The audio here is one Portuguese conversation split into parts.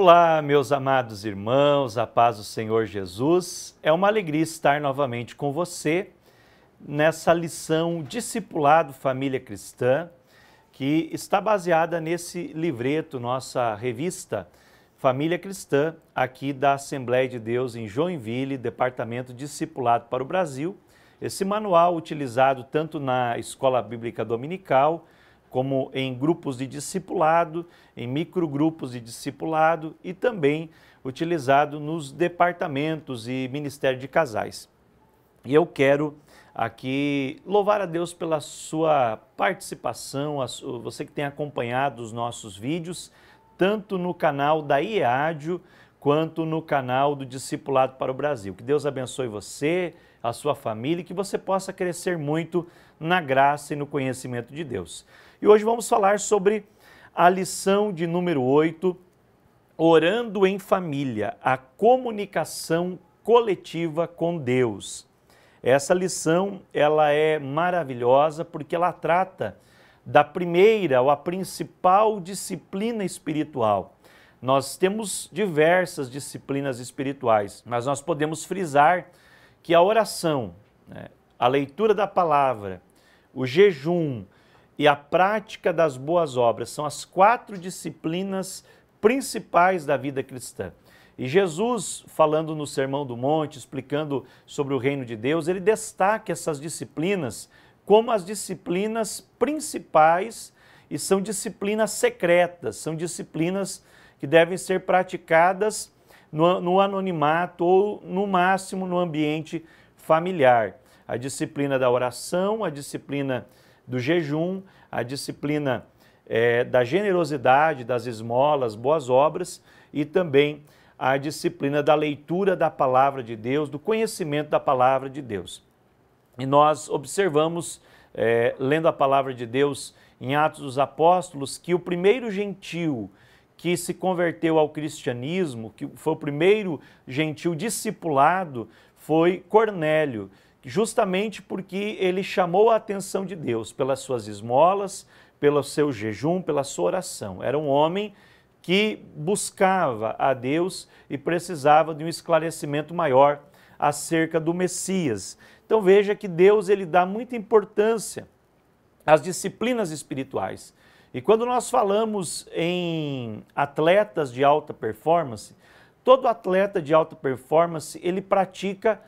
Olá, meus amados irmãos, a paz do Senhor Jesus. É uma alegria estar novamente com você nessa lição Discipulado Família Cristã, que está baseada nesse livreto, nossa revista Família Cristã, aqui da Assembleia de Deus em Joinville, Departamento Discipulado para o Brasil. Esse manual utilizado tanto na Escola Bíblica Dominical, como em grupos de discipulado, em microgrupos de discipulado e também utilizado nos departamentos e ministério de casais. E eu quero aqui louvar a Deus pela sua participação, sua, você que tem acompanhado os nossos vídeos, tanto no canal da IEADIO quanto no canal do Discipulado para o Brasil. Que Deus abençoe você, a sua família e que você possa crescer muito na graça e no conhecimento de Deus. E hoje vamos falar sobre a lição de número 8, orando em família, a comunicação coletiva com Deus. Essa lição, ela é maravilhosa porque ela trata da primeira ou a principal disciplina espiritual. Nós temos diversas disciplinas espirituais, mas nós podemos frisar que a oração, né, a leitura da palavra, o jejum, e a prática das boas obras. São as quatro disciplinas principais da vida cristã. E Jesus, falando no Sermão do Monte, explicando sobre o reino de Deus, ele destaca essas disciplinas como as disciplinas principais e são disciplinas secretas, são disciplinas que devem ser praticadas no, no anonimato ou, no máximo, no ambiente familiar. A disciplina da oração, a disciplina do jejum, a disciplina é, da generosidade, das esmolas, boas obras e também a disciplina da leitura da palavra de Deus, do conhecimento da palavra de Deus. E nós observamos, é, lendo a palavra de Deus em Atos dos Apóstolos, que o primeiro gentil que se converteu ao cristianismo, que foi o primeiro gentil discipulado, foi Cornélio justamente porque ele chamou a atenção de Deus pelas suas esmolas, pelo seu jejum, pela sua oração. Era um homem que buscava a Deus e precisava de um esclarecimento maior acerca do Messias. Então veja que Deus ele dá muita importância às disciplinas espirituais. E quando nós falamos em atletas de alta performance, todo atleta de alta performance, ele pratica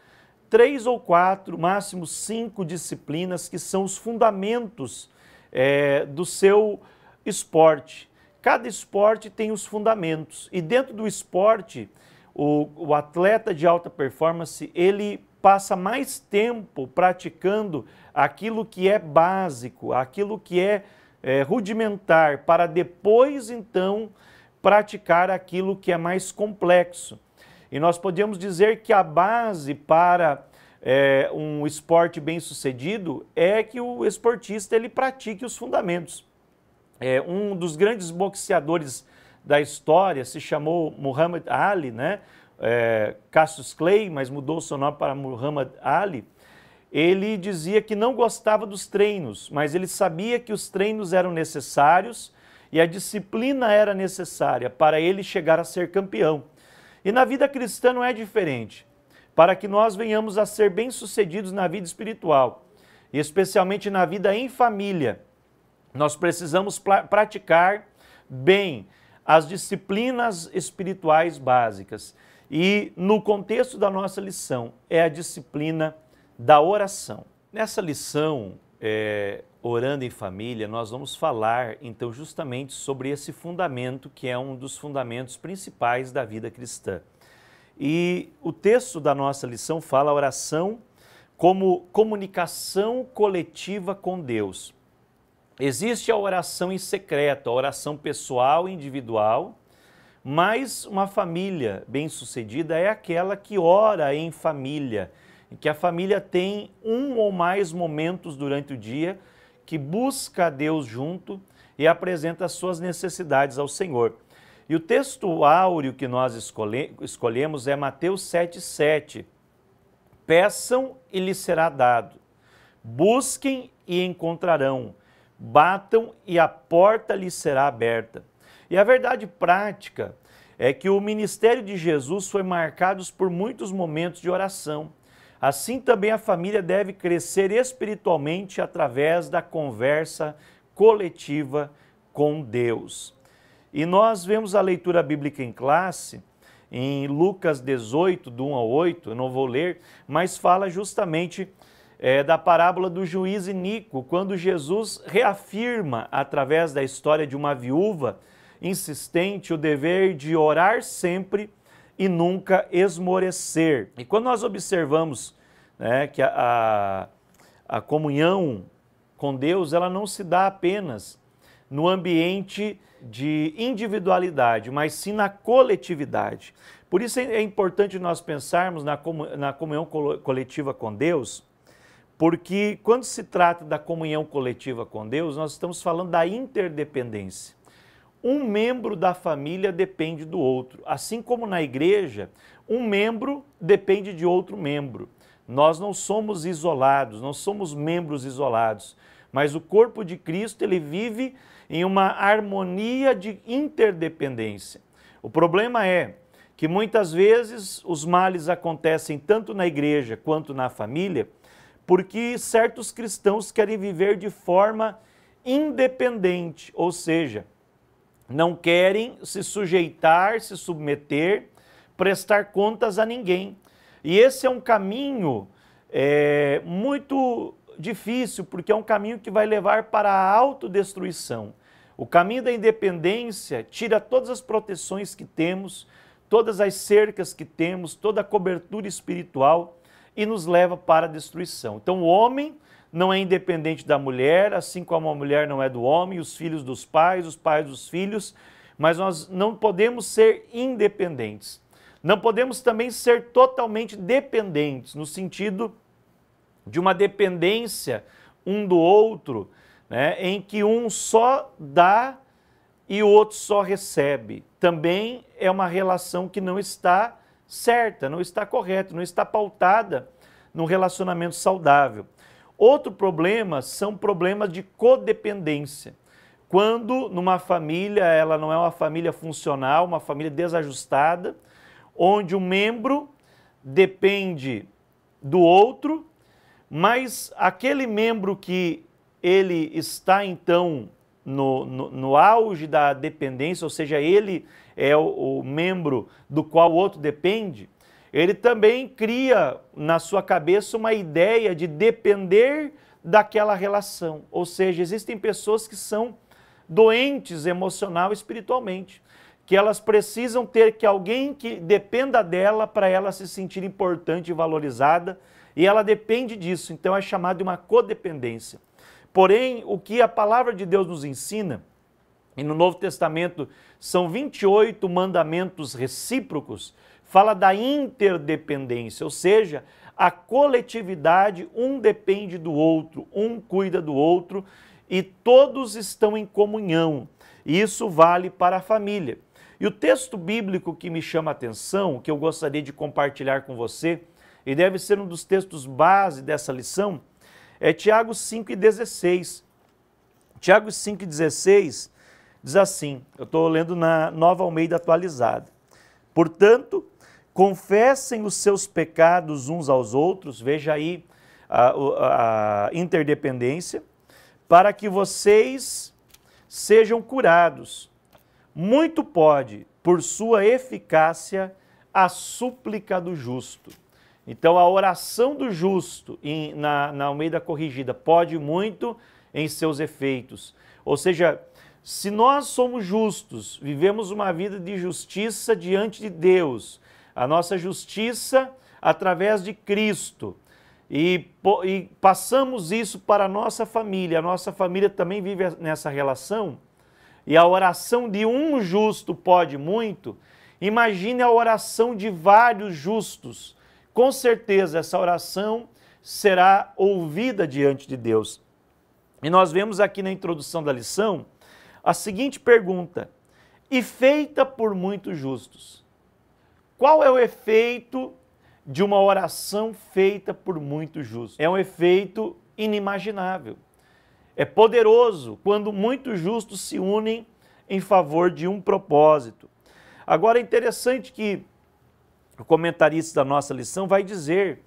três ou quatro, máximo cinco disciplinas que são os fundamentos é, do seu esporte. Cada esporte tem os fundamentos e dentro do esporte, o, o atleta de alta performance, ele passa mais tempo praticando aquilo que é básico, aquilo que é, é rudimentar, para depois então praticar aquilo que é mais complexo. E nós podíamos dizer que a base para é, um esporte bem sucedido é que o esportista ele pratique os fundamentos. É, um dos grandes boxeadores da história se chamou Muhammad Ali, né? É, Cassius Clay, mas mudou seu nome para Muhammad Ali. Ele dizia que não gostava dos treinos, mas ele sabia que os treinos eram necessários e a disciplina era necessária para ele chegar a ser campeão. E na vida cristã não é diferente. Para que nós venhamos a ser bem-sucedidos na vida espiritual, e especialmente na vida em família, nós precisamos praticar bem as disciplinas espirituais básicas. E no contexto da nossa lição é a disciplina da oração. Nessa lição, é, Orando em Família, nós vamos falar então justamente sobre esse fundamento que é um dos fundamentos principais da vida cristã. E o texto da nossa lição fala a oração como comunicação coletiva com Deus. Existe a oração em secreto, a oração pessoal e individual, mas uma família bem-sucedida é aquela que ora em família, em que a família tem um ou mais momentos durante o dia que busca a Deus junto e apresenta suas necessidades ao Senhor. E o texto áureo que nós escolhe, escolhemos é Mateus 7,7. Peçam e lhes será dado. Busquem e encontrarão. Batam e a porta lhes será aberta. E a verdade prática é que o ministério de Jesus foi marcado por muitos momentos de oração. Assim também a família deve crescer espiritualmente através da conversa coletiva com Deus. E nós vemos a leitura bíblica em classe em Lucas 18, do 1 ao 8, eu não vou ler, mas fala justamente é, da parábola do juiz Nico, quando Jesus reafirma, através da história de uma viúva insistente, o dever de orar sempre e nunca esmorecer. E quando nós observamos né, que a, a, a comunhão com Deus, ela não se dá apenas no ambiente de individualidade, mas sim na coletividade. Por isso é, é importante nós pensarmos na, na comunhão coletiva com Deus, porque quando se trata da comunhão coletiva com Deus, nós estamos falando da interdependência um membro da família depende do outro. Assim como na igreja, um membro depende de outro membro. Nós não somos isolados, não somos membros isolados, mas o corpo de Cristo ele vive em uma harmonia de interdependência. O problema é que muitas vezes os males acontecem tanto na igreja quanto na família, porque certos cristãos querem viver de forma independente, ou seja, não querem se sujeitar, se submeter, prestar contas a ninguém. E esse é um caminho é, muito difícil, porque é um caminho que vai levar para a autodestruição. O caminho da independência tira todas as proteções que temos, todas as cercas que temos, toda a cobertura espiritual e nos leva para a destruição. Então, o homem não é independente da mulher, assim como a mulher não é do homem, os filhos dos pais, os pais dos filhos, mas nós não podemos ser independentes. Não podemos também ser totalmente dependentes, no sentido de uma dependência um do outro, né, em que um só dá e o outro só recebe. Também é uma relação que não está certa, não está correta, não está pautada num relacionamento saudável. Outro problema são problemas de codependência. Quando numa família, ela não é uma família funcional, uma família desajustada, onde um membro depende do outro, mas aquele membro que ele está então no, no, no, auge da dependência, ou seja, ele é o, o membro do qual o outro depende, ele também cria na sua cabeça uma ideia de depender daquela relação. Ou seja, existem pessoas que são doentes emocional e espiritualmente, que elas precisam ter que alguém que dependa dela para ela se sentir importante e valorizada, e ela depende disso, então é chamado de uma codependência. Porém, o que a palavra de Deus nos ensina, e no Novo Testamento são 28 mandamentos recíprocos, fala da interdependência, ou seja, a coletividade, um depende do outro, um cuida do outro e todos estão em comunhão. Isso vale para a família. E o texto bíblico que me chama a atenção, que eu gostaria de compartilhar com você, e deve ser um dos textos base dessa lição, é Tiago 5,16. Tiago 5,16 diz assim: eu estou lendo na nova Almeida atualizada. Portanto, confessem os seus pecados uns aos outros, veja aí a, a interdependência, para que vocês sejam curados. Muito pode, por sua eficácia, a súplica do justo. Então, a oração do justo em, na, na Almeida Corrigida pode muito em seus efeitos. Ou seja, se nós somos justos, vivemos uma vida de justiça diante de Deus, a nossa justiça através de Cristo. E, e, passamos isso para a nossa família. A nossa família também vive nessa relação. E a oração de um justo pode muito. Imagine a oração de vários justos. Com certeza, essa oração será ouvida diante de Deus. E nós vemos aqui na introdução da lição a seguinte pergunta: E feita por muitos justos? Qual é o efeito de uma oração feita por muito justo? É um efeito inimaginável. É poderoso quando muitos justos se unem em favor de um propósito. Agora é interessante que o comentarista da nossa lição vai dizer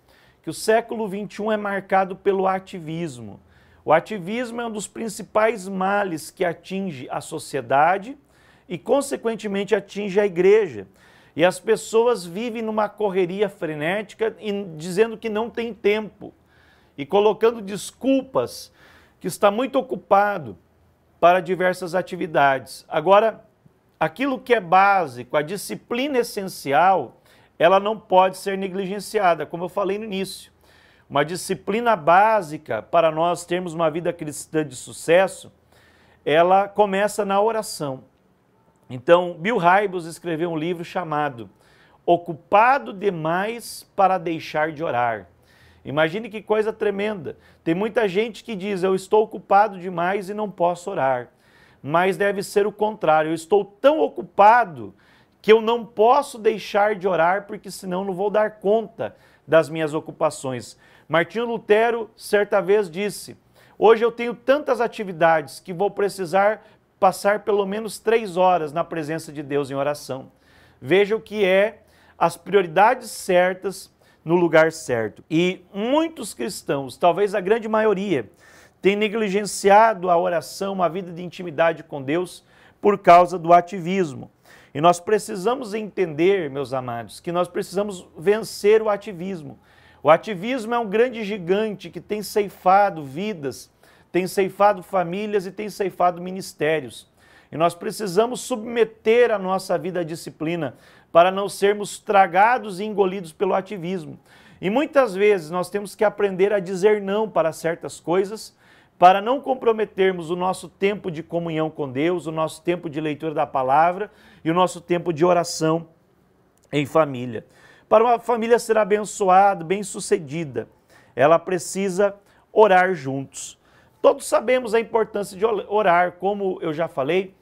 que o século XXI é marcado pelo ativismo. O ativismo é um dos principais males que atinge a sociedade e, consequentemente, atinge a igreja. E as pessoas vivem numa correria frenética e dizendo que não tem tempo e colocando desculpas que está muito ocupado para diversas atividades. Agora, aquilo que é básico, a disciplina essencial, ela não pode ser negligenciada, como eu falei no início. Uma disciplina básica para nós termos uma vida cristã de sucesso, ela começa na oração. Então, Bill Hybels escreveu um livro chamado Ocupado Demais para Deixar de Orar. Imagine que coisa tremenda. Tem muita gente que diz: Eu estou ocupado demais e não posso orar. Mas deve ser o contrário. Eu estou tão ocupado que eu não posso deixar de orar, porque senão não vou dar conta das minhas ocupações. Martinho Lutero, certa vez, disse: Hoje eu tenho tantas atividades que vou precisar passar pelo menos três horas na presença de Deus em oração. Veja o que é as prioridades certas no lugar certo. E muitos cristãos, talvez a grande maioria, tem negligenciado a oração, uma vida de intimidade com Deus por causa do ativismo. E nós precisamos entender, meus amados, que nós precisamos vencer o ativismo. O ativismo é um grande gigante que tem ceifado vidas, tem ceifado famílias e tem ceifado ministérios. E nós precisamos submeter a nossa vida à disciplina para não sermos tragados e engolidos pelo ativismo. E muitas vezes nós temos que aprender a dizer não para certas coisas, para não comprometermos o nosso tempo de comunhão com Deus, o nosso tempo de leitura da palavra e o nosso tempo de oração em família. Para uma família ser abençoada, bem-sucedida, ela precisa orar juntos. Todos sabemos a importância de orar, como eu já falei.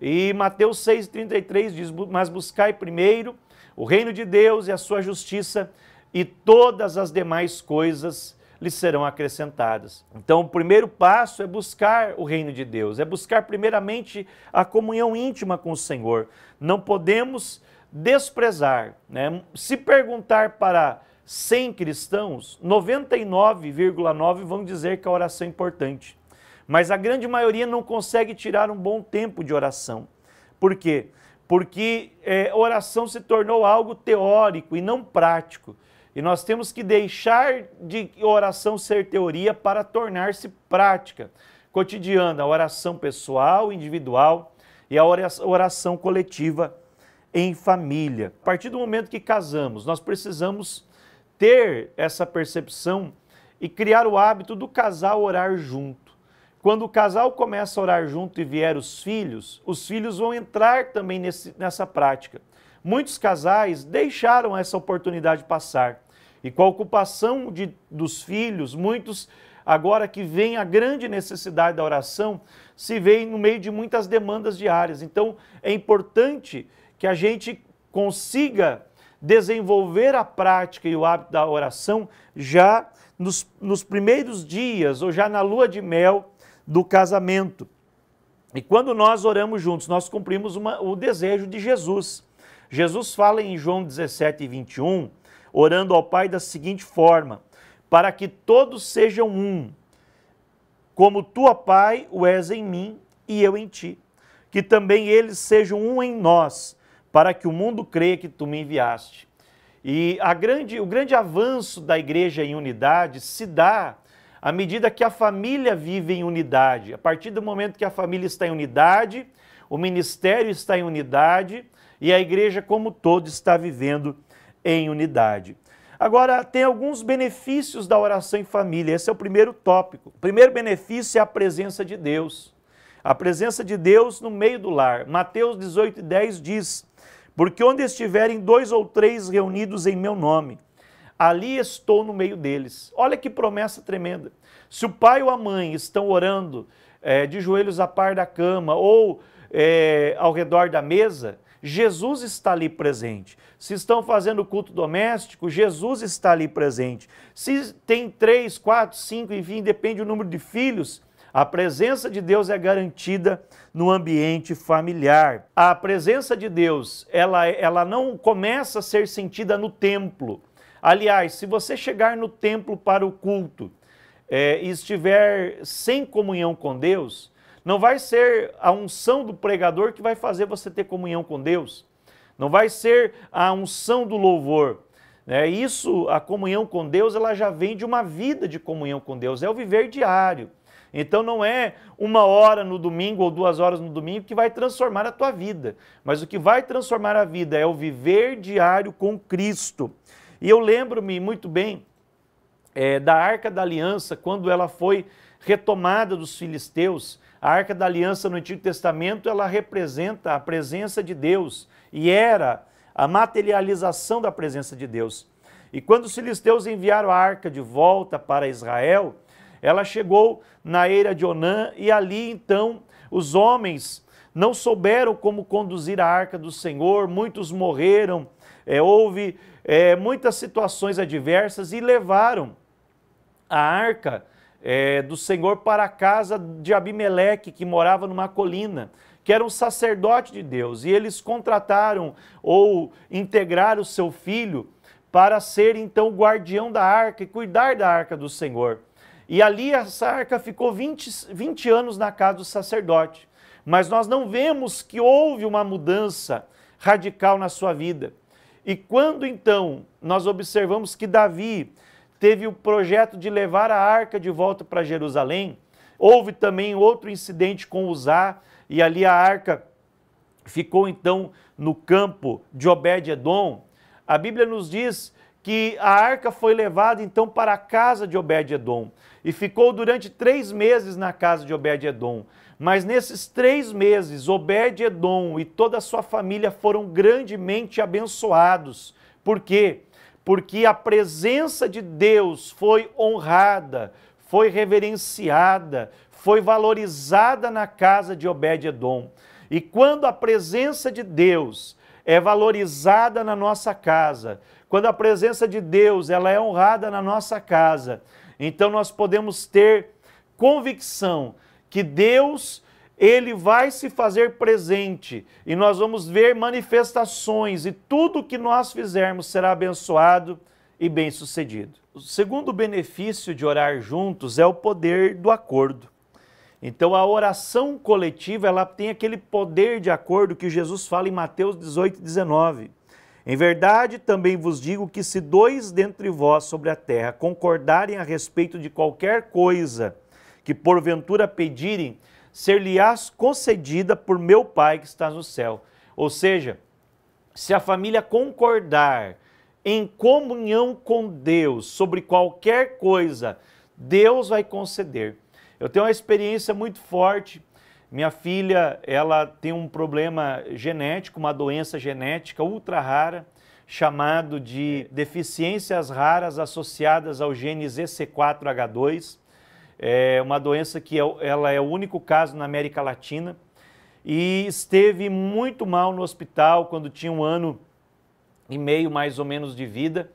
E Mateus 6,33 diz: Mas buscai primeiro o reino de Deus e a sua justiça, e todas as demais coisas lhe serão acrescentadas. Então, o primeiro passo é buscar o reino de Deus, é buscar primeiramente a comunhão íntima com o Senhor. Não podemos desprezar, né? se perguntar para 100 cristãos, 99,9 vão dizer que a oração é importante. Mas a grande maioria não consegue tirar um bom tempo de oração. Por quê? Porque é, oração se tornou algo teórico e não prático. E nós temos que deixar de oração ser teoria para tornar-se prática cotidiana, a oração pessoal, individual e a oração coletiva em família. A partir do momento que casamos, nós precisamos ter essa percepção e criar o hábito do casal orar junto. Quando o casal começa a orar junto e vier os filhos, os filhos vão entrar também nesse, nessa prática. Muitos casais deixaram essa oportunidade passar. E com a ocupação de, dos filhos, muitos, agora que vem a grande necessidade da oração, se veem no meio de muitas demandas diárias. Então, é importante que a gente consiga desenvolver a prática e o hábito da oração já nos, nos primeiros dias ou já na lua de mel do casamento. E quando nós oramos juntos, nós cumprimos uma, o desejo de Jesus. Jesus fala em João 17, 21, orando ao Pai da seguinte forma: Para que todos sejam um, como tu, Pai, o és em mim e eu em ti, que também eles sejam um em nós para que o mundo creia que tu me enviaste. E grande, o grande avanço da igreja em unidade se dá à medida que a família vive em unidade. A partir do momento que a família está em unidade, o ministério está em unidade e a igreja, como todo, está vivendo em unidade. Agora, tem alguns benefícios da oração em família. Esse é o primeiro tópico. O primeiro benefício é a presença de Deus. A presença de Deus no meio do lar. Mateus 18, 10 diz porque onde estiverem dois ou três reunidos em meu nome, ali estou no meio deles. Olha que promessa tremenda. Se o pai ou a mãe estão orando é, de joelhos a par da cama ou é, ao redor da mesa, Jesus está ali presente. Se estão fazendo culto doméstico, Jesus está ali presente. Se tem três, quatro, cinco, enfim, depende do número de filhos, a presença de Deus é garantida no ambiente familiar. A presença de Deus, ela, ela não começa a ser sentida no templo. Aliás, se você chegar no templo para o culto é, e estiver sem comunhão com Deus, não vai ser a unção do pregador que vai fazer você ter comunhão com Deus. Não vai ser a unção do louvor. É isso, a comunhão com Deus, ela já vem de uma vida de comunhão com Deus, é o viver diário. Então não é uma hora no domingo ou duas horas no domingo que vai transformar a tua vida, mas o que vai transformar a vida é o viver diário com Cristo. E eu lembro-me muito bem é, da Arca da Aliança, quando ela foi retomada dos filisteus. A Arca da Aliança no Antigo Testamento, ela representa a presença de Deus e era a materialização da presença de Deus. E quando os filisteus enviaram a arca de volta para Israel, ela chegou na eira de Onã, e ali então os homens não souberam como conduzir a arca do Senhor, muitos morreram, é, houve é, muitas situações adversas e levaram a arca é, do Senhor para a casa de Abimeleque, que morava numa colina, que era um sacerdote de Deus, e eles contrataram ou integraram o seu filho para ser então guardião da arca e cuidar da arca do Senhor. E ali essa arca ficou 20, 20 anos na casa do sacerdote. Mas nós não vemos que houve uma mudança radical na sua vida. E quando então nós observamos que Davi teve o projeto de levar a arca de volta para Jerusalém, houve também outro incidente com Uzá, e ali a arca ficou então no campo de Obed-Edom. A Bíblia nos diz que a arca foi levada então para a casa de Obed-Edom e ficou durante três meses na casa de Obed-Edom. Mas nesses três meses, Obed-Edom e toda a sua família foram grandemente abençoados. Por quê? Porque a presença de Deus foi honrada, foi reverenciada, foi valorizada na casa de Obed-Edom. E quando a presença de Deus é valorizada na nossa casa, quando a presença de Deus ela é honrada na nossa casa, então nós podemos ter convicção que Deus ele vai se fazer presente e nós vamos ver manifestações e tudo que nós fizermos será abençoado e bem-sucedido. O segundo benefício de orar juntos é o poder do acordo. Então a oração coletiva, ela tem aquele poder de acordo que Jesus fala em Mateus 18:19. Em verdade, também vos digo que se dois dentre vós sobre a terra concordarem a respeito de qualquer coisa que porventura pedirem, ser-lhe-ás concedida por meu Pai que está no céu. Ou seja, se a família concordar em comunhão com Deus sobre qualquer coisa, Deus vai conceder. Eu tenho uma experiência muito forte minha filha, ela tem um problema genético, uma doença genética ultra rara, chamado de deficiências raras associadas ao gene ZC4H2. É uma doença que é ela é o único caso na América Latina e esteve muito mal no hospital quando tinha um ano e meio mais ou menos de vida.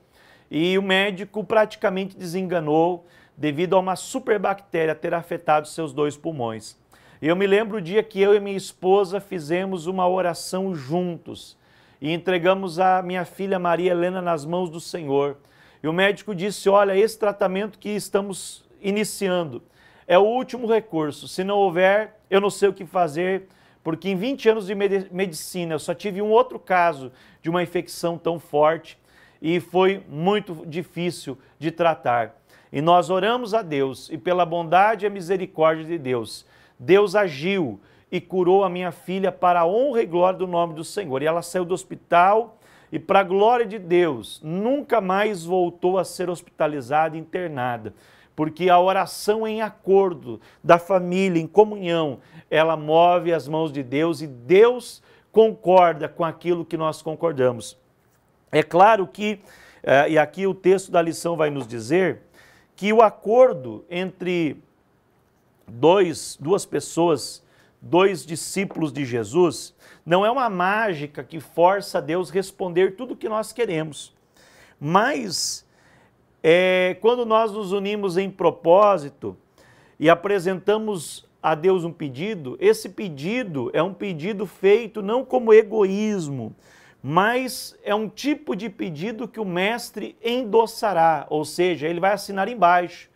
E o médico praticamente desenganou devido a uma superbactéria ter afetado seus dois pulmões. Eu me lembro o dia que eu e minha esposa fizemos uma oração juntos e entregamos a minha filha Maria Helena nas mãos do Senhor. E o médico disse: Olha, esse tratamento que estamos iniciando é o último recurso. Se não houver, eu não sei o que fazer, porque em 20 anos de medicina eu só tive um outro caso de uma infecção tão forte e foi muito difícil de tratar. E nós oramos a Deus e pela bondade e misericórdia de Deus, Deus agiu e curou a minha filha para a honra e glória do nome do Senhor. E ela saiu do hospital e, para a glória de Deus, nunca mais voltou a ser hospitalizada e internada, porque a oração em acordo da família, em comunhão, ela move as mãos de Deus e Deus concorda com aquilo que nós concordamos. É claro que, eh, e aqui o texto da lição vai nos dizer, que o acordo entre dois, duas pessoas, dois discípulos de Jesus, não é uma mágica que força Deus responder tudo o que nós queremos. Mas é, quando nós nos unimos em propósito e apresentamos a Deus um pedido, esse pedido é um pedido feito não como egoísmo, mas é um tipo de pedido que o mestre endossará, ou seja, ele vai assinar embaixo.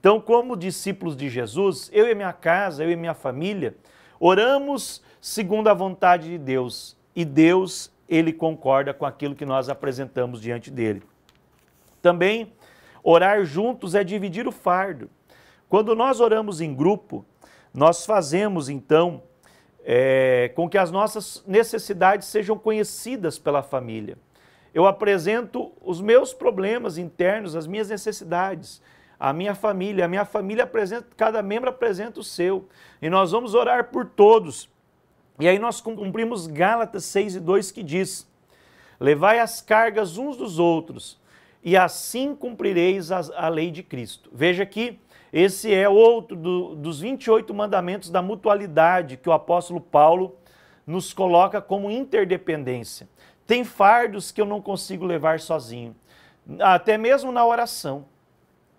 Então, como discípulos de Jesus, eu e minha casa, eu e minha família, oramos segundo a vontade de Deus e Deus, ele concorda com aquilo que nós apresentamos diante dele. Também, orar juntos é dividir o fardo. Quando nós oramos em grupo, nós fazemos então é, com que as nossas necessidades sejam conhecidas pela família. Eu apresento os meus problemas internos, as minhas necessidades a minha família. A minha família apresenta, cada membro apresenta o seu. E nós vamos orar por todos. E aí nós cumprimos Gálatas 6 e 2 que diz: Levai as cargas uns dos outros, e assim cumprireis a, a lei de Cristo. Veja que esse é outro do, dos 28 mandamentos da mutualidade que o apóstolo Paulo nos coloca como interdependência. Tem fardos que eu não consigo levar sozinho, até mesmo na oração.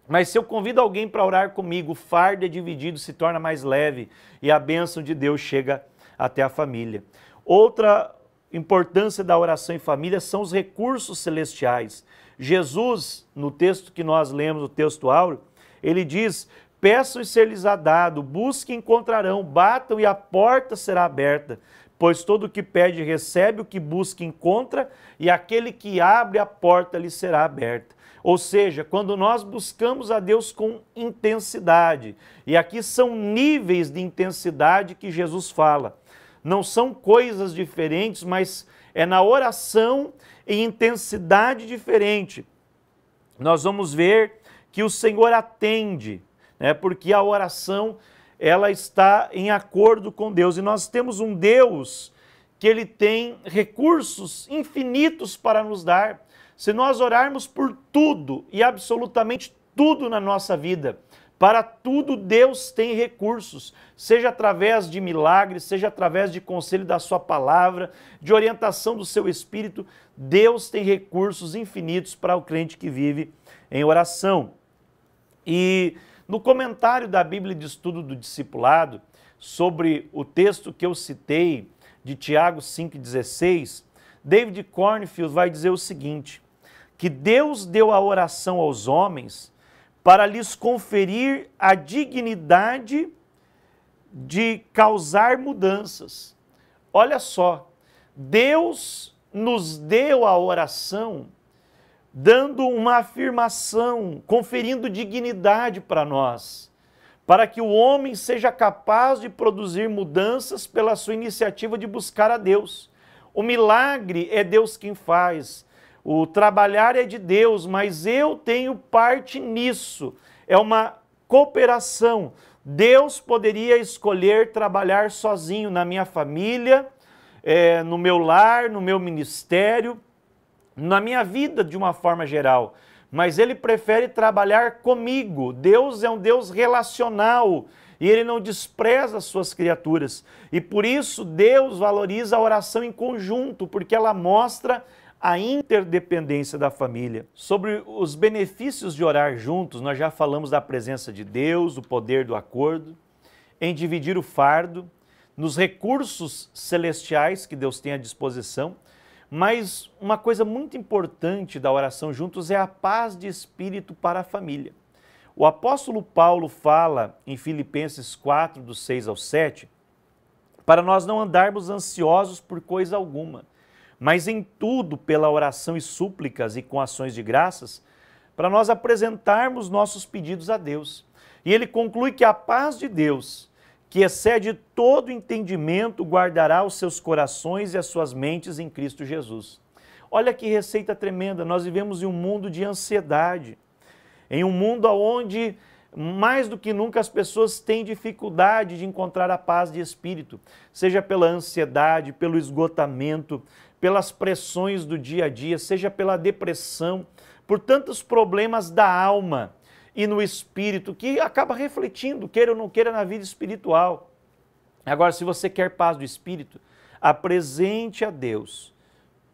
Mas se eu convido alguém para orar comigo, o fardo é dividido, se torna mais leve e a bênção de Deus chega até a família. Outra importância da oração em família são os recursos celestiais. Jesus, no texto que nós lemos, o texto áureo, ele diz: Peçam e ser-lhes-á dado, busquem e encontrarão, batam e a porta será aberta. Pois todo o que pede recebe, o que busca encontra, e aquele que abre a porta lhe será aberta. Ou seja, quando nós buscamos a Deus com intensidade, e aqui são níveis de intensidade que Jesus fala. Não são coisas diferentes, mas é na oração em intensidade diferente. Nós vamos ver que o Senhor atende, né? Porque a oração ela está em acordo com Deus e nós temos um Deus que ele tem recursos infinitos para nos dar. Se nós orarmos por tudo e absolutamente tudo na nossa vida, para tudo Deus tem recursos, seja através de milagres, seja através de conselho da sua palavra, de orientação do seu espírito, Deus tem recursos infinitos para o crente que vive em oração. E no comentário da Bíblia de Estudo do Discipulado, sobre o texto que eu citei de Tiago 5,16, David Cornfield vai dizer o seguinte: que Deus deu a oração aos homens para lhes conferir a dignidade de causar mudanças. Olha só, Deus nos deu a oração dando uma afirmação, conferindo dignidade para nós, para que o homem seja capaz de produzir mudanças pela sua iniciativa de buscar a Deus. O milagre é Deus quem faz, o trabalhar é de Deus, mas eu tenho parte nisso. É uma cooperação. Deus poderia escolher trabalhar sozinho na minha família, é, no meu lar, no meu ministério, na minha vida de uma forma geral. Mas ele prefere trabalhar comigo. Deus é um Deus relacional e ele não despreza as suas criaturas. E por isso Deus valoriza a oração em conjunto, porque ela mostra a interdependência da família. Sobre os benefícios de orar juntos, nós já falamos da presença de Deus, o poder do acordo, em dividir o fardo, nos recursos celestiais que Deus tem à disposição. Mas uma coisa muito importante da oração juntos é a paz de espírito para a família. O apóstolo Paulo fala em Filipenses 4, do 6 ao 7, para nós não andarmos ansiosos por coisa alguma mas em tudo pela oração e súplicas e com ações de graças, para nós apresentarmos nossos pedidos a Deus. E ele conclui que a paz de Deus, que excede todo entendimento, guardará os seus corações e as suas mentes em Cristo Jesus. Olha que receita tremenda, nós vivemos em um mundo de ansiedade, em um mundo onde mais do que nunca as pessoas têm dificuldade de encontrar a paz de espírito, seja pela ansiedade, pelo esgotamento, pelas pressões do dia a dia, seja pela depressão, por tantos problemas da alma e no espírito, que acaba refletindo, queira ou não queira, na vida espiritual. Agora, se você quer paz do espírito, apresente a Deus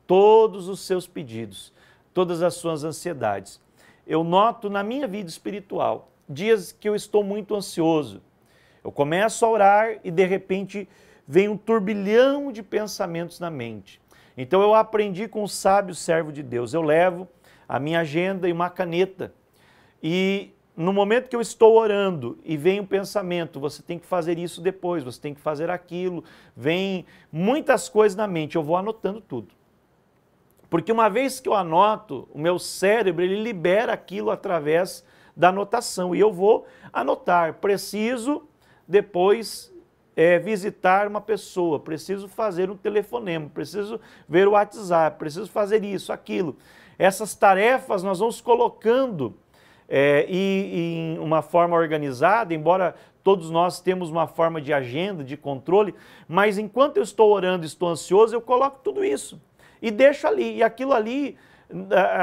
todos os seus pedidos, todas as suas ansiedades. Eu noto na minha vida espiritual dias que eu estou muito ansioso. Eu começo a orar e de repente vem um turbilhão de pensamentos na mente. Então eu aprendi com o sábio servo de Deus. Eu levo a minha agenda e uma caneta. E no momento que eu estou orando e vem o um pensamento, você tem que fazer isso depois, você tem que fazer aquilo, vem muitas coisas na mente, eu vou anotando tudo. Porque uma vez que eu anoto, o meu cérebro ele libera aquilo através da anotação e eu vou anotar. Preciso depois é, visitar uma pessoa, preciso fazer um telefonema, preciso ver o WhatsApp, preciso fazer isso, aquilo. Essas tarefas nós vamos colocando é, e, em uma forma organizada, embora todos nós temos uma forma de agenda, de controle, mas enquanto eu estou orando, estou ansioso, eu coloco tudo isso e deixo ali. E aquilo ali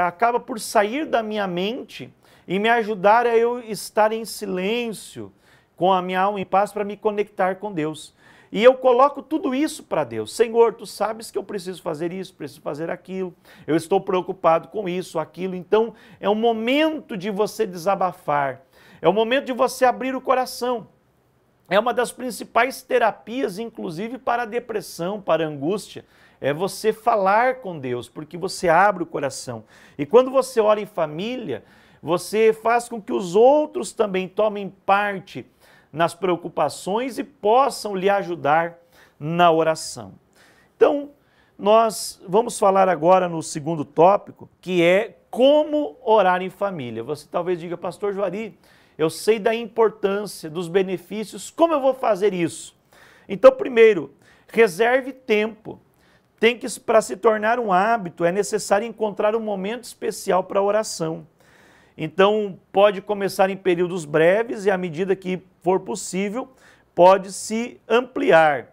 acaba por sair da minha mente e me ajudar a eu estar em silêncio, com a minha alma em paz para me conectar com Deus. E eu coloco tudo isso para Deus. Senhor, tu sabes que eu preciso fazer isso, preciso fazer aquilo. Eu estou preocupado com isso, aquilo. Então, é o momento de você desabafar. É o momento de você abrir o coração. É uma das principais terapias, inclusive para a depressão, para a angústia, é você falar com Deus, porque você abre o coração. E quando você ora em família, você faz com que os outros também tomem parte nas preocupações e possam lhe ajudar na oração. Então, nós vamos falar agora no segundo tópico, que é como orar em família. Você talvez diga, Pastor Juari, eu sei da importância, dos benefícios, como eu vou fazer isso? Então, primeiro, reserve tempo. Tem que, para se tornar um hábito, é necessário encontrar um momento especial para a oração. Então, pode começar em períodos breves e, à medida que for possível, pode se ampliar.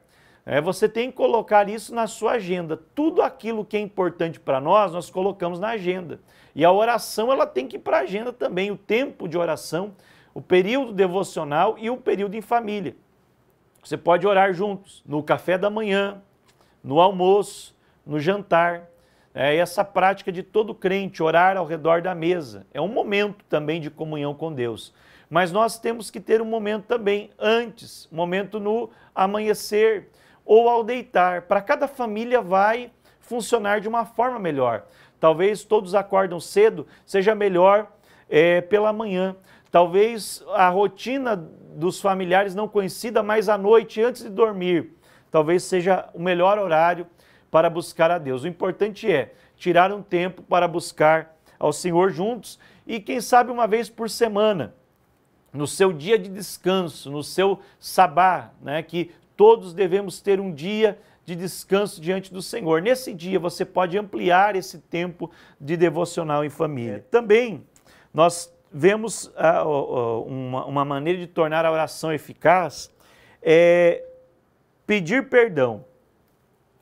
É, você tem que colocar isso na sua agenda. Tudo aquilo que é importante para nós, nós colocamos na agenda. E a oração, ela tem que ir para a agenda também, o tempo de oração, o período devocional e o período em família. Você pode orar juntos, no café da manhã, no almoço, no jantar. É essa prática de todo crente, orar ao redor da mesa. É um momento também de comunhão com Deus. Mas nós temos que ter um momento também antes, momento no amanhecer ou ao deitar. Para cada família vai funcionar de uma forma melhor. Talvez todos acordam cedo, seja melhor é, pela manhã. Talvez a rotina dos familiares não conhecida mais à noite antes de dormir. Talvez seja o melhor horário para buscar a Deus. O importante é tirar um tempo para buscar ao Senhor juntos e, quem sabe, uma vez por semana no seu dia de descanso, no seu sabá, né, que todos devemos ter um dia de descanso diante do Senhor. Nesse dia você pode ampliar esse tempo de devocional em família. É. Também nós vemos ah, uma, uma, maneira de tornar a oração eficaz é pedir perdão,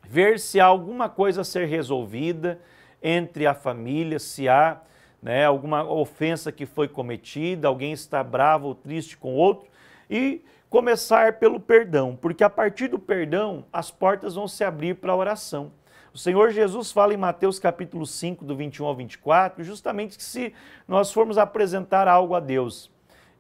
ver se há alguma coisa a ser resolvida entre a família, se há né, alguma ofensa que foi cometida, alguém está bravo ou triste com outro, e começar pelo perdão, porque a partir do perdão as portas vão se abrir para a oração. O Senhor Jesus fala em Mateus capítulo 5, do 21 ao 24, justamente que se nós formos apresentar algo a Deus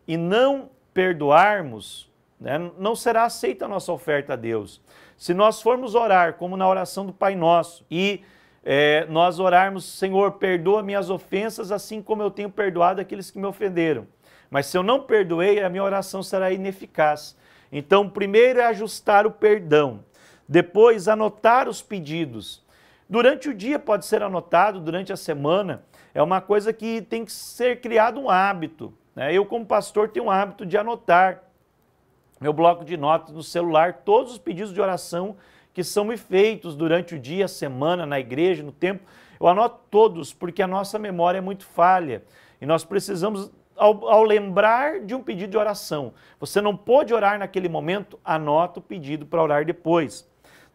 e não perdoarmos, né, não será aceita a nossa oferta a Deus. Se nós formos orar, como na oração do Pai Nosso, e é, nós orarmos, Senhor, perdoa minhas ofensas, assim como eu tenho perdoado aqueles que me ofenderam. Mas se eu não perdoei, a minha oração será ineficaz. Então, primeiro é ajustar o perdão, depois anotar os pedidos. Durante o dia pode ser anotado, durante a semana, é uma coisa que tem que ser criado um hábito. Né? Eu, como pastor, tenho um hábito de anotar meu bloco de notas no celular todos os pedidos de oração que são efeitos durante o dia, a semana, na igreja, no tempo. Eu anoto todos porque a nossa memória é muito falha e nós precisamos, ao, ao lembrar de um pedido de oração, você não pôde orar naquele momento, anota o pedido para orar depois.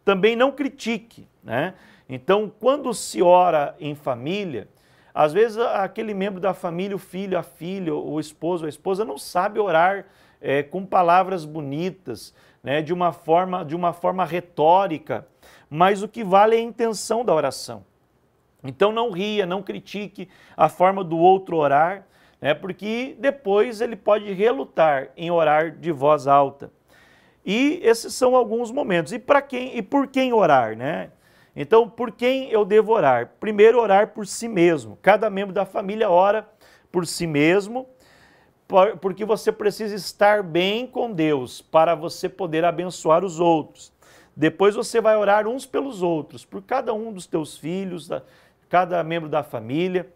Também não critique, né? Então, quando se ora em família, às vezes aquele membro da família, o filho, a filha, o esposo, a esposa, não sabe orar é, com palavras bonitas, né, de, uma forma, de uma forma retórica, mas o que vale é a intenção da oração. Então não ria, não critique a forma do outro orar, né, porque depois ele pode relutar em orar de voz alta. E esses são alguns momentos. E para quem e por quem orar, né? Então, por quem eu devo orar? Primeiro orar por si mesmo. Cada membro da família ora por si mesmo porque você precisa estar bem com Deus para você poder abençoar os outros. Depois você vai orar uns pelos outros, por cada um dos teus filhos, cada membro da família,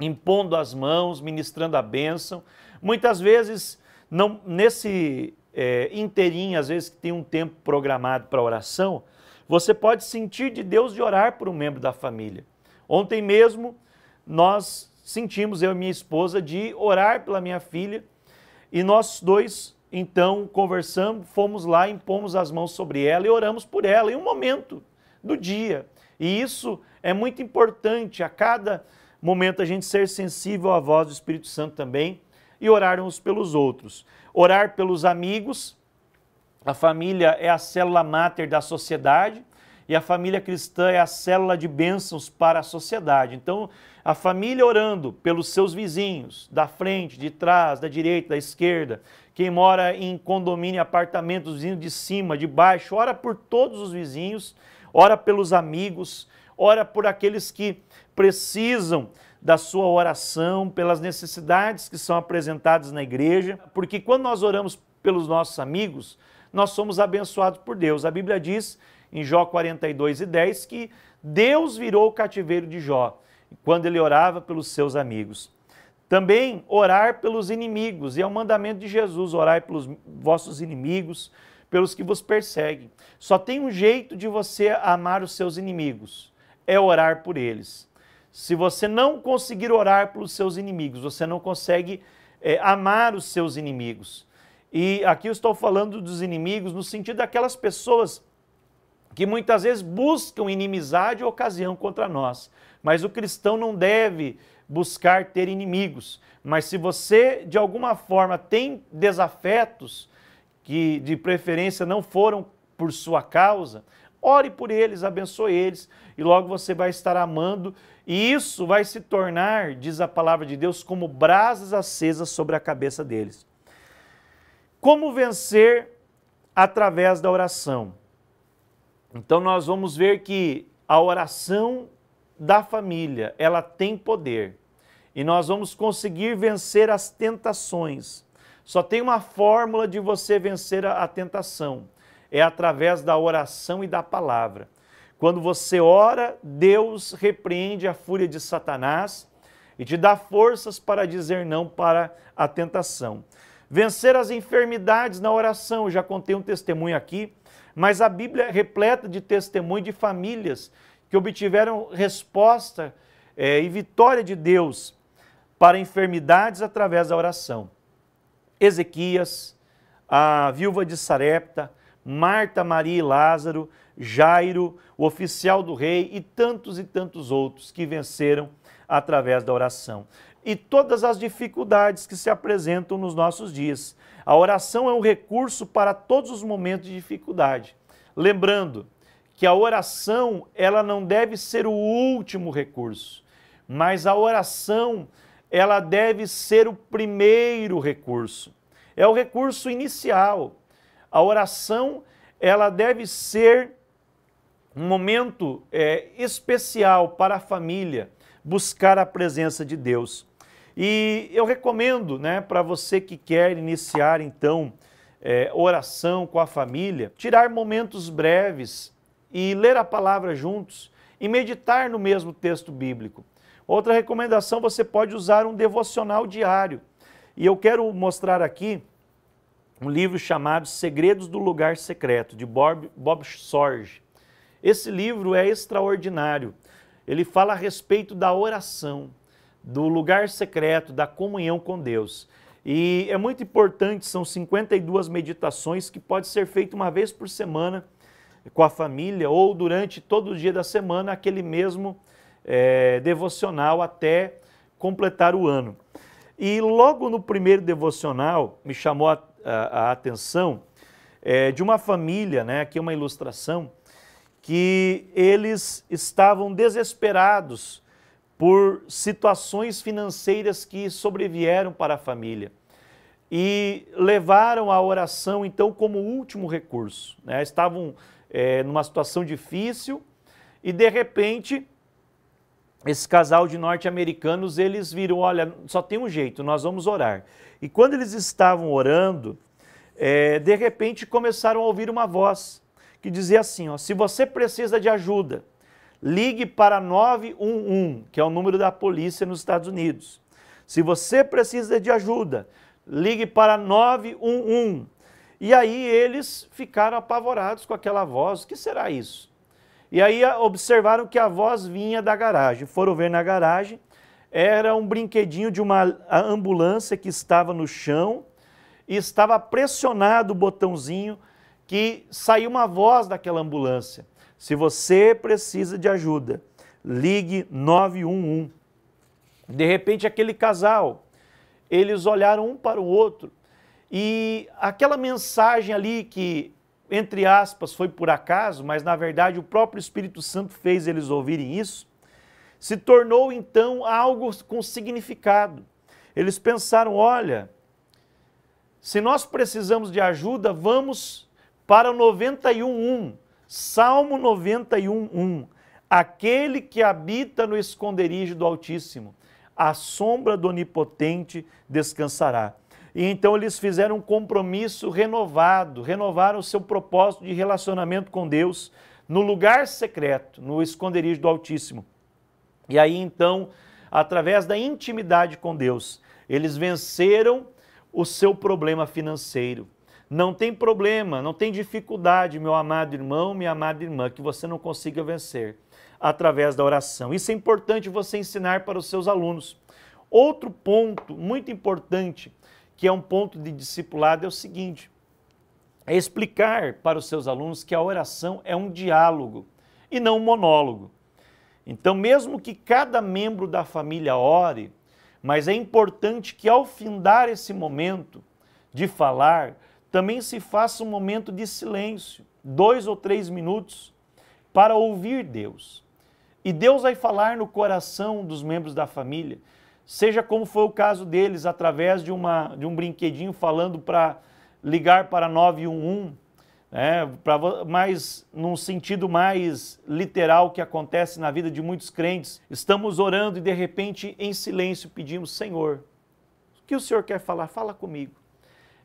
impondo as mãos, ministrando a bênção. Muitas vezes, não, nesse é, inteirinho, às vezes que tem um tempo programado para oração, você pode sentir de Deus de orar por um membro da família. Ontem mesmo, nós sentimos, eu e minha esposa, de orar pela minha filha. E nós dois, então, conversamos, fomos lá, impomos as mãos sobre ela e oramos por ela em um momento do dia. E isso é muito importante. A cada momento a gente ser sensível à voz do Espírito Santo também e orar uns pelos outros. Orar pelos amigos. A família é a célula máter da sociedade e a família cristã é a célula de bênçãos para a sociedade. Então, a família orando pelos seus vizinhos, da frente, de trás, da direita, da esquerda. Quem mora em condomínio, apartamentos, vizinho de cima, de baixo, ora por todos os vizinhos, ora pelos amigos, ora por aqueles que precisam da sua oração, pelas necessidades que são apresentadas na igreja, porque quando nós oramos pelos nossos amigos, nós somos abençoados por Deus. A Bíblia diz em Jó 42 e 10 que Deus virou o cativeiro de Jó quando ele orava pelos seus amigos. Também orar pelos inimigos, e é o um mandamento de Jesus: orar pelos vossos inimigos, pelos que vos perseguem. Só tem um jeito de você amar os seus inimigos: é orar por eles. Se você não conseguir orar pelos seus inimigos, você não consegue é, amar os seus inimigos. E aqui eu estou falando dos inimigos no sentido daquelas pessoas que muitas vezes buscam inimizade ou ocasião contra nós. Mas o cristão não deve buscar ter inimigos. Mas se você, de alguma forma, tem desafetos que, de preferência, não foram por sua causa, ore por eles, abençoe eles, e logo você vai estar amando, e isso vai se tornar, diz a palavra de Deus, como brasas acesas sobre a cabeça deles. Como vencer através da oração? Então nós vamos ver que a oração da família, ela tem poder. E nós vamos conseguir vencer as tentações. Só tem uma fórmula de você vencer a, a tentação: é através da oração e da palavra. Quando você ora, Deus repreende a fúria de Satanás e te dá forças para dizer não para a tentação. Vencer as enfermidades na oração, Eu já contei um testemunho aqui, mas a Bíblia é repleta de testemunho de famílias que obtiveram resposta é, e vitória de Deus para enfermidades através da oração. Ezequias, a viúva de Sarepta, Marta, Maria e Lázaro, Jairo, o oficial do rei e tantos e tantos outros que venceram através da oração. E todas as dificuldades que se apresentam nos nossos dias. A oração é um recurso para todos os momentos de dificuldade. Lembrando, que a oração ela não deve ser o último recurso, mas a oração ela deve ser o primeiro recurso. É o recurso inicial. A oração ela deve ser um momento é, especial para a família buscar a presença de Deus. E eu recomendo, né, para você que quer iniciar então é, oração com a família, tirar momentos breves e ler a palavra juntos e meditar no mesmo texto bíblico. Outra recomendação, você pode usar um devocional diário. E eu quero mostrar aqui um livro chamado Segredos do Lugar Secreto, de Bob, Bob Sorge. Esse livro é extraordinário. Ele fala a respeito da oração, do lugar secreto, da comunhão com Deus. E é muito importante, são 52 meditações que pode ser feita uma vez por semana com a família ou durante todo o dia da semana aquele mesmo é, devocional até completar o ano. E logo no primeiro devocional me chamou a, a, a atenção é, de uma família, né, aqui é uma ilustração, que eles estavam desesperados por situações financeiras que sobrevieram para a família e levaram a oração então como último recurso. Né? Estavam é, numa situação difícil, e de repente esse casal de norte-americanos, eles viram, olha, só tem um jeito, nós vamos orar. E quando eles estavam orando, é, de repente começaram a ouvir uma voz que dizia assim, ó, se você precisa de ajuda, ligue para 911, que é o número da polícia nos Estados Unidos. Se você precisa de ajuda, ligue para 911. E aí eles ficaram apavorados com aquela voz, o que será isso? E aí ah, observaram que a voz vinha da garagem. Foram ver na garagem, era um brinquedinho de uma ambulância que estava no chão e estava pressionado o botãozinho que saiu uma voz daquela ambulância. Se você precisa de ajuda, ligue 911. De repente aquele casal, eles olharam um para o outro e aquela mensagem ali que, entre aspas, foi por acaso, mas na verdade o próprio Espírito Santo fez eles ouvirem isso, se tornou então algo com significado. Eles pensaram: olha, se nós precisamos de ajuda, vamos para o 91.1, Salmo 91.1. Aquele que habita no esconderijo do Altíssimo, a sombra do Onipotente descansará. E então eles fizeram um compromisso renovado, renovaram o seu propósito de relacionamento com Deus no lugar secreto, no esconderijo do Altíssimo. E aí então, através da intimidade com Deus, eles venceram o seu problema financeiro. Não tem problema, não tem dificuldade, meu amado irmão, minha amada irmã, que você não consiga vencer através da oração. Isso é importante você ensinar para os seus alunos. Outro ponto muito importante que é um ponto de discipulado, é o seguinte: é explicar para os seus alunos que a oração é um diálogo e não um monólogo. Então, mesmo que cada membro da família ore, mas é importante que ao findar esse momento de falar, também se faça um momento de silêncio, dois ou três minutos, para ouvir Deus. E Deus vai falar no coração dos membros da família seja como foi o caso deles, através de, uma, de um brinquedinho falando para ligar para 911, né, pra, mas num sentido mais literal que acontece na vida de muitos crentes. Estamos orando e de repente, em silêncio, pedimos: Senhor, o que o Senhor quer falar? Fala comigo.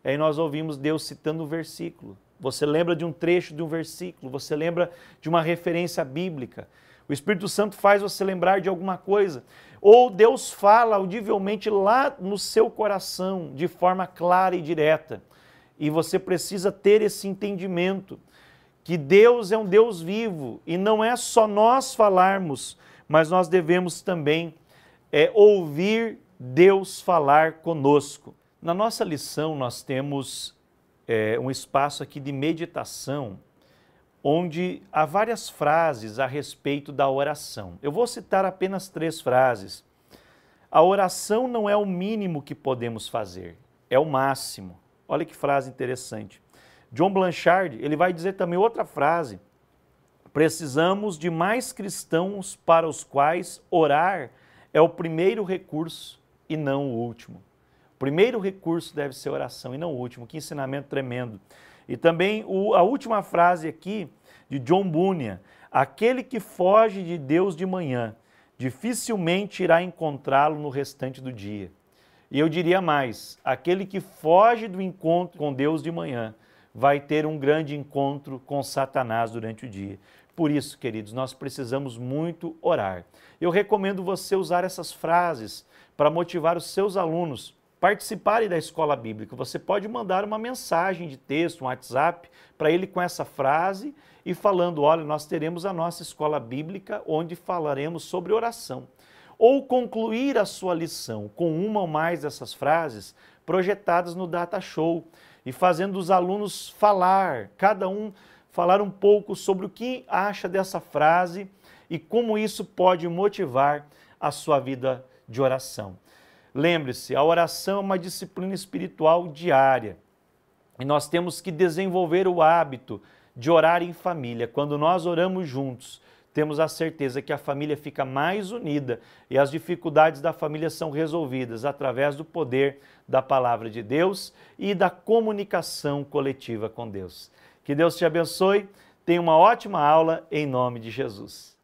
Aí nós ouvimos Deus citando um versículo. Você lembra de um trecho de um versículo, você lembra de uma referência bíblica. O Espírito Santo faz você lembrar de alguma coisa. Ou Deus fala audivelmente lá no seu coração, de forma clara e direta. E você precisa ter esse entendimento que Deus é um Deus vivo e não é só nós falarmos, mas nós devemos também é, ouvir Deus falar conosco. Na nossa lição, nós temos é, um espaço aqui de meditação onde há várias frases a respeito da oração. Eu vou citar apenas três frases. A oração não é o mínimo que podemos fazer, é o máximo. Olha que frase interessante. John Blanchard, ele vai dizer também outra frase. Precisamos de mais cristãos para os quais orar é o primeiro recurso e não o último. O primeiro recurso deve ser oração e não o último. Que ensinamento tremendo. E também o, a última frase aqui de John Bunyan: Aquele que foge de Deus de manhã dificilmente irá encontrá-lo no restante do dia. E eu diria mais: aquele que foge do encontro com Deus de manhã vai ter um grande encontro com Satanás durante o dia. Por isso, queridos, nós precisamos muito orar. Eu recomendo você usar essas frases para motivar os seus alunos participarem da escola bíblica. Você pode mandar uma mensagem de texto, um WhatsApp, para ele com essa frase e falando: olha, nós teremos a nossa escola bíblica onde falaremos sobre oração. Ou concluir a sua lição com uma ou mais dessas frases projetadas no Data Show e fazendo os alunos falar, cada um falar um pouco sobre o que acha dessa frase e como isso pode motivar a sua vida de oração. Lembre-se, a oração é uma disciplina espiritual diária. E nós temos que desenvolver o hábito de orar em família. Quando nós oramos juntos, temos a certeza que a família fica mais unida e as dificuldades da família são resolvidas através do poder da palavra de Deus e da comunicação coletiva com Deus. Que Deus te abençoe. Tenha uma ótima aula em nome de Jesus.